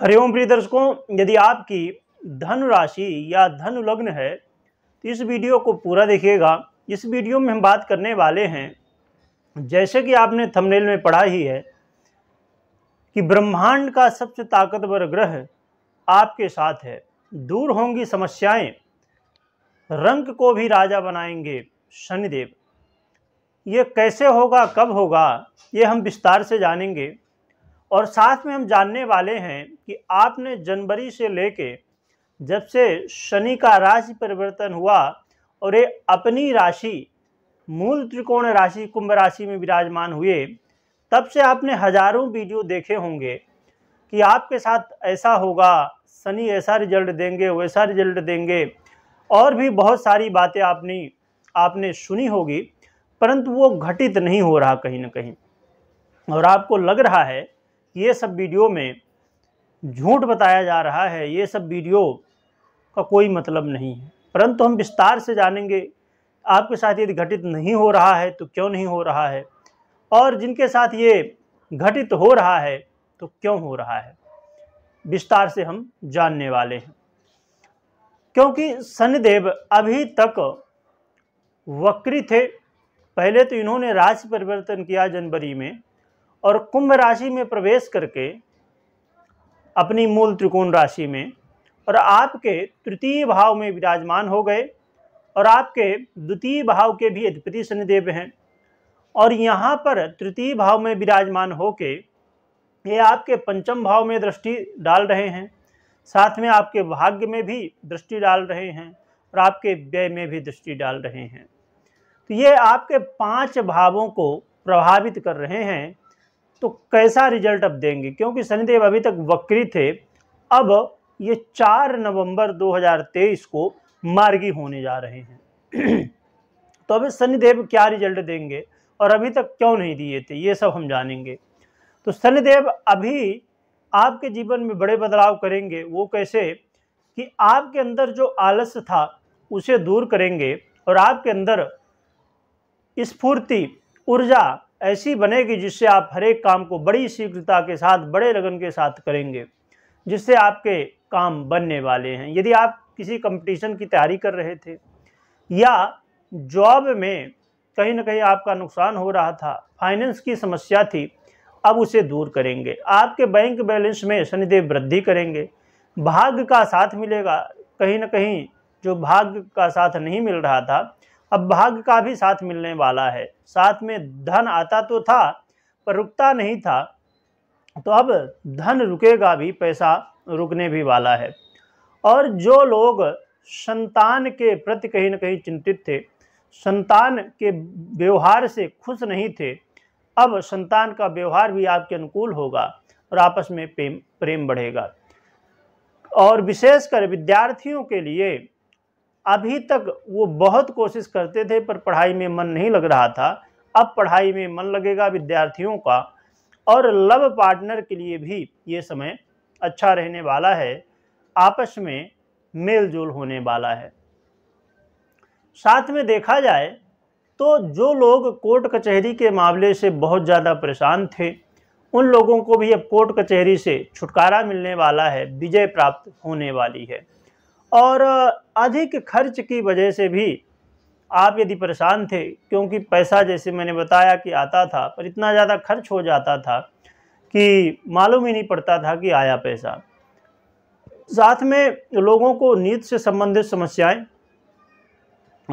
हरिओम प्रिय दर्शकों यदि आपकी धन राशि या धन लग्न है तो इस वीडियो को पूरा देखिएगा इस वीडियो में हम बात करने वाले हैं जैसे कि आपने थंबनेल में पढ़ा ही है कि ब्रह्मांड का सबसे ताकतवर ग्रह आपके साथ है दूर होंगी समस्याएं रंग को भी राजा बनाएंगे शनिदेव ये कैसे होगा कब होगा ये हम विस्तार से जानेंगे और साथ में हम जानने वाले हैं कि आपने जनवरी से लेके जब से शनि का राशि परिवर्तन हुआ और ये अपनी राशि मूल त्रिकोण राशि कुंभ राशि में विराजमान हुए तब से आपने हजारों वीडियो देखे होंगे कि आपके साथ ऐसा होगा शनि ऐसा रिजल्ट देंगे वैसा रिजल्ट देंगे और भी बहुत सारी बातें आपने आपने सुनी होगी परंतु वो घटित नहीं हो रहा कहीं ना कहीं और आपको लग रहा है ये सब वीडियो में झूठ बताया जा रहा है ये सब वीडियो का कोई मतलब नहीं है परंतु हम विस्तार से जानेंगे आपके साथ यदि घटित नहीं हो रहा है तो क्यों नहीं हो रहा है और जिनके साथ ये घटित हो रहा है तो क्यों हो रहा है विस्तार से हम जानने वाले हैं क्योंकि शनिदेव अभी तक वक्री थे पहले तो इन्होंने राशि परिवर्तन किया जनवरी में और कुंभ राशि में प्रवेश करके अपनी मूल त्रिकोण राशि में और आपके तृतीय भाव में विराजमान हो गए और आपके द्वितीय भाव के भी अधिपति शनिदेव हैं और यहाँ पर तृतीय भाव में विराजमान होके ये आपके पंचम भाव में दृष्टि डाल रहे हैं साथ में आपके भाग्य में भी दृष्टि डाल रहे हैं और आपके व्यय में भी दृष्टि डाल रहे हैं तो ये आपके पांच भावों को प्रभावित कर रहे हैं तो कैसा रिजल्ट अब देंगे क्योंकि शनिदेव अभी तक वक्री थे अब ये चार नवंबर 2023 को मार्गी होने जा रहे हैं तो अभी शनिदेव क्या रिजल्ट देंगे और अभी तक क्यों नहीं दिए थे ये सब हम जानेंगे तो शनिदेव अभी आपके जीवन में बड़े बदलाव करेंगे वो कैसे कि आपके अंदर जो आलस्य था उसे दूर करेंगे और आपके अंदर स्फूर्ति ऊर्जा ऐसी बनेगी जिससे आप हर एक काम को बड़ी शीघ्रता के साथ बड़े लगन के साथ करेंगे जिससे आपके काम बनने वाले हैं यदि आप किसी कंपटीशन की तैयारी कर रहे थे या जॉब में कहीं ना कहीं आपका नुकसान हो रहा था फाइनेंस की समस्या थी अब उसे दूर करेंगे आपके बैंक बैलेंस में शनिदेव वृद्धि करेंगे भाग्य का साथ मिलेगा कहीं ना कहीं जो भाग्य का साथ नहीं मिल रहा था अब भाग का भी साथ मिलने वाला है साथ में धन आता तो था पर रुकता नहीं था तो अब धन रुकेगा भी पैसा रुकने भी वाला है और जो लोग संतान के प्रति कहीं ना कहीं चिंतित थे संतान के व्यवहार से खुश नहीं थे अब संतान का व्यवहार भी आपके अनुकूल होगा और आपस में प्रेम प्रेम बढ़ेगा और विशेषकर विद्यार्थियों के लिए अभी तक वो बहुत कोशिश करते थे पर पढ़ाई में मन नहीं लग रहा था अब पढ़ाई में मन लगेगा विद्यार्थियों का और लव पार्टनर के लिए भी ये समय अच्छा रहने वाला है आपस में मेल जोल होने वाला है साथ में देखा जाए तो जो लोग कोर्ट कचहरी के मामले से बहुत ज़्यादा परेशान थे उन लोगों को भी अब कोर्ट कचहरी से छुटकारा मिलने वाला है विजय प्राप्त होने वाली है और अधिक खर्च की वजह से भी आप यदि परेशान थे क्योंकि पैसा जैसे मैंने बताया कि आता था पर इतना ज़्यादा खर्च हो जाता था कि मालूम ही नहीं पड़ता था कि आया पैसा साथ में लोगों को नींद से संबंधित समस्याएं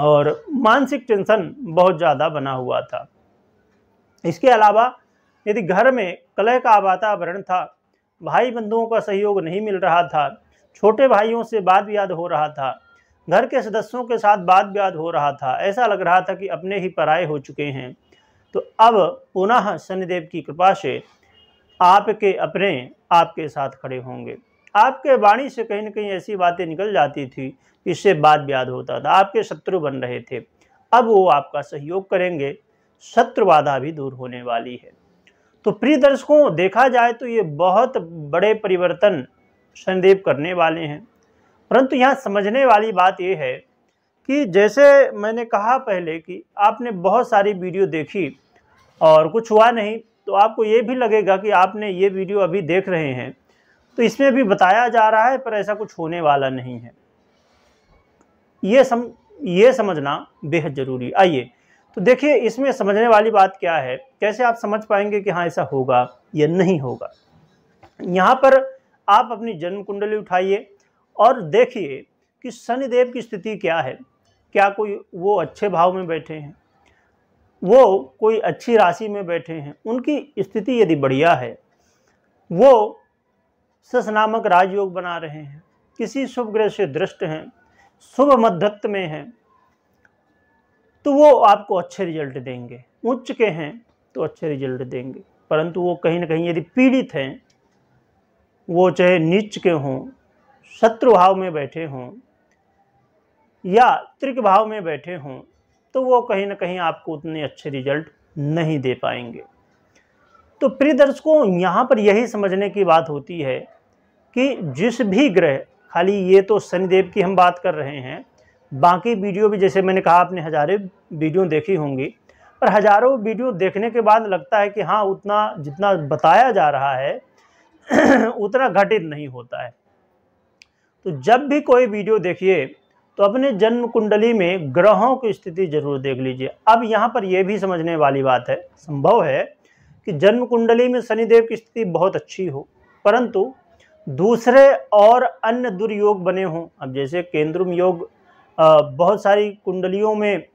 और मानसिक टेंशन बहुत ज़्यादा बना हुआ था इसके अलावा यदि घर में कलह का वातावरण था भाई बंधुओं का सहयोग नहीं मिल रहा था छोटे भाइयों से बात याद हो रहा था घर के सदस्यों के साथ बात व्याद हो रहा था ऐसा लग रहा था कि अपने ही पराये हो चुके हैं तो अब पुनः शनिदेव की कृपा से आपके अपने आपके साथ खड़े होंगे आपके वाणी से कहीं ना कहीं ऐसी बातें निकल जाती थी इससे बात व्याद होता था आपके शत्रु बन रहे थे अब वो आपका सहयोग करेंगे शत्रु बाधा भी दूर होने वाली है तो प्रिय दर्शकों देखा जाए तो ये बहुत बड़े परिवर्तन संदेप करने वाले हैं परंतु यहाँ समझने वाली बात यह है कि जैसे मैंने कहा पहले कि आपने बहुत सारी वीडियो देखी और कुछ हुआ नहीं तो आपको ये भी लगेगा कि आपने ये वीडियो अभी देख रहे हैं तो इसमें भी बताया जा रहा है पर ऐसा कुछ होने वाला नहीं है ये सम ये समझना बेहद ज़रूरी आइए तो देखिए इसमें समझने वाली बात क्या है कैसे आप समझ पाएंगे कि हाँ ऐसा होगा या नहीं होगा यहाँ पर आप अपनी जन्म कुंडली उठाइए और देखिए कि शनिदेव की स्थिति क्या है क्या कोई वो अच्छे भाव में बैठे हैं वो कोई अच्छी राशि में बैठे हैं उनकी स्थिति यदि बढ़िया है वो सस नामक राजयोग बना रहे हैं किसी शुभ ग्रह से दृष्ट हैं शुभ मध्यत्व में हैं तो वो आपको अच्छे रिजल्ट देंगे उच्च के हैं तो अच्छे रिजल्ट देंगे परंतु वो कहीं ना कहीं यदि पीड़ित हैं वो चाहे नीच के हों शत्रु भाव में बैठे हों या त्रिक भाव में बैठे हों तो वो कहीं ना कहीं आपको उतने अच्छे रिजल्ट नहीं दे पाएंगे तो प्रिय दर्शकों यहाँ पर यही समझने की बात होती है कि जिस भी ग्रह खाली ये तो शनिदेव की हम बात कर रहे हैं बाकी वीडियो भी जैसे मैंने कहा आपने हज़ारों वीडियो देखी होंगी पर हज़ारों वीडियो देखने के बाद लगता है कि हाँ उतना जितना बताया जा रहा है उतना घटित नहीं होता है तो जब भी कोई वीडियो देखिए तो अपने जन्म कुंडली में ग्रहों की स्थिति जरूर देख लीजिए अब यहाँ पर यह भी समझने वाली बात है संभव है कि जन्म कुंडली में शनिदेव की स्थिति बहुत अच्छी हो परंतु दूसरे और अन्य दुर्योग बने हों अब जैसे केंद्रम योग बहुत सारी कुंडलियों में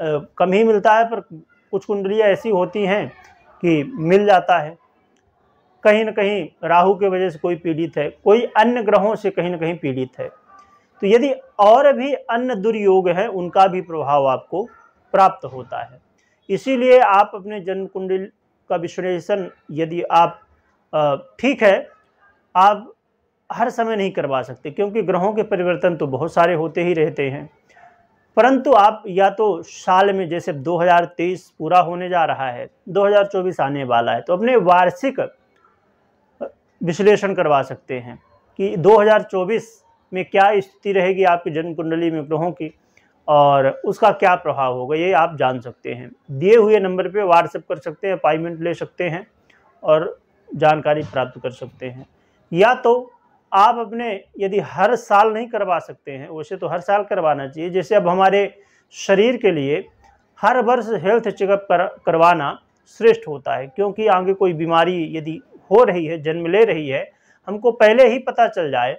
कम ही मिलता है पर कुछ कुंडलियाँ ऐसी होती हैं कि मिल जाता है कहीं ना कहीं राहु के वजह से कोई पीड़ित है कोई अन्य ग्रहों से कहीं ना कहीं पीड़ित है तो यदि और भी अन्य दुर्योग हैं उनका भी प्रभाव आपको प्राप्त होता है इसीलिए आप अपने जन्म कुंडल का विश्लेषण यदि आप ठीक है आप हर समय नहीं करवा सकते क्योंकि ग्रहों के परिवर्तन तो बहुत सारे होते ही रहते हैं परंतु आप या तो साल में जैसे 2023 पूरा होने जा रहा है 2024 आने वाला है तो अपने वार्षिक विश्लेषण करवा सकते हैं कि 2024 में क्या स्थिति रहेगी आपकी जन्म कुंडली में ग्रहों की और उसका क्या प्रभाव होगा ये आप जान सकते हैं दिए हुए नंबर पे व्हाट्सएप कर सकते हैं अपॉइंटमेंट ले सकते हैं और जानकारी प्राप्त कर सकते हैं या तो आप अपने यदि हर साल नहीं करवा सकते हैं वैसे तो हर साल करवाना चाहिए जैसे अब हमारे शरीर के लिए हर वर्ष हेल्थ चेकअप कर, करवाना श्रेष्ठ होता है क्योंकि आगे कोई बीमारी यदि हो रही है जन्म ले रही है हमको पहले ही पता चल जाए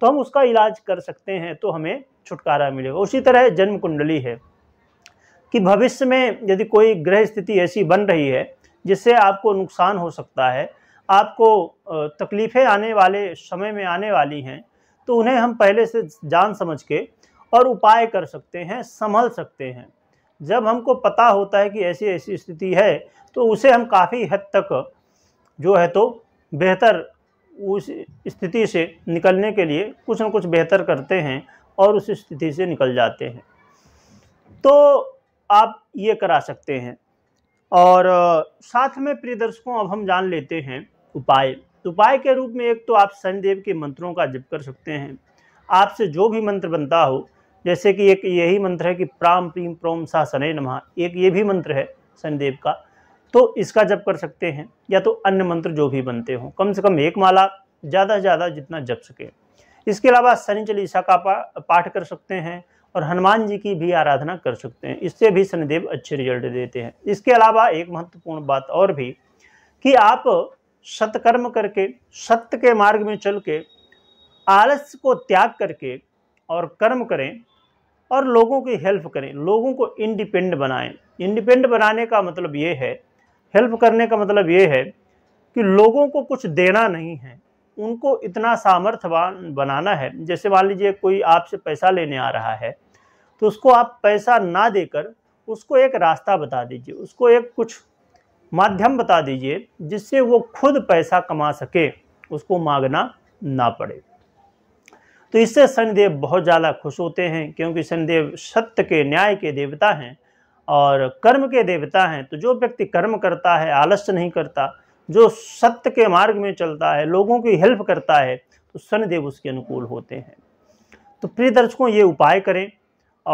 तो हम उसका इलाज कर सकते हैं तो हमें छुटकारा मिलेगा उसी तरह जन्म कुंडली है कि भविष्य में यदि कोई ग्रह स्थिति ऐसी बन रही है जिससे आपको नुकसान हो सकता है आपको तकलीफ़ें आने वाले समय में आने वाली हैं तो उन्हें हम पहले से जान समझ के और उपाय कर सकते हैं संभल सकते हैं जब हमको पता होता है कि ऐसी ऐसी स्थिति है तो उसे हम काफ़ी हद तक जो है तो बेहतर उस स्थिति से निकलने के लिए कुछ न कुछ बेहतर करते हैं और उस स्थिति से निकल जाते हैं तो आप ये करा सकते हैं और साथ में प्रिय दर्शकों अब हम जान लेते हैं उपाय तो उपाय के रूप में एक तो आप शनिदेव के मंत्रों का जप कर सकते हैं आपसे जो भी मंत्र बनता हो जैसे कि एक यही मंत्र है कि प्राम प्रीम प्रोम सा शनय नमः एक ये भी मंत्र है शनिदेव का तो इसका जप कर सकते हैं या तो अन्य मंत्र जो भी बनते हों कम से कम एक माला ज़्यादा से ज़्यादा जितना जप सके इसके अलावा शनि चलीसा का पा, पाठ कर सकते हैं और हनुमान जी की भी आराधना कर सकते हैं इससे भी शनिदेव अच्छे रिजल्ट देते हैं इसके अलावा एक महत्वपूर्ण बात और भी कि आप सत्कर्म करके सत्य के मार्ग में चल के आलस को त्याग करके और कर्म करें और लोगों की हेल्प करें लोगों को इंडिपेंड बनाएं इंडिपेंड बनाने का मतलब ये है हेल्प करने का मतलब ये है कि लोगों को कुछ देना नहीं है उनको इतना सामर्थ्यवान बनाना है जैसे मान लीजिए कोई आपसे पैसा लेने आ रहा है तो उसको आप पैसा ना देकर उसको एक रास्ता बता दीजिए उसको एक कुछ माध्यम बता दीजिए जिससे वो खुद पैसा कमा सके उसको मांगना ना पड़े तो इससे शनिदेव बहुत ज़्यादा खुश होते हैं क्योंकि शनिदेव सत्य के न्याय के देवता हैं और कर्म के देवता हैं तो जो व्यक्ति कर्म करता है आलस्य नहीं करता जो सत्य के मार्ग में चलता है लोगों की हेल्प करता है तो शनिदेव उसके अनुकूल होते हैं तो प्रिय दर्शकों ये उपाय करें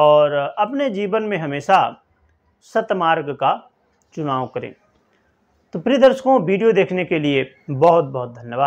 और अपने जीवन में हमेशा सतमार्ग का चुनाव करें तो प्रिय दर्शकों वीडियो देखने के लिए बहुत बहुत धन्यवाद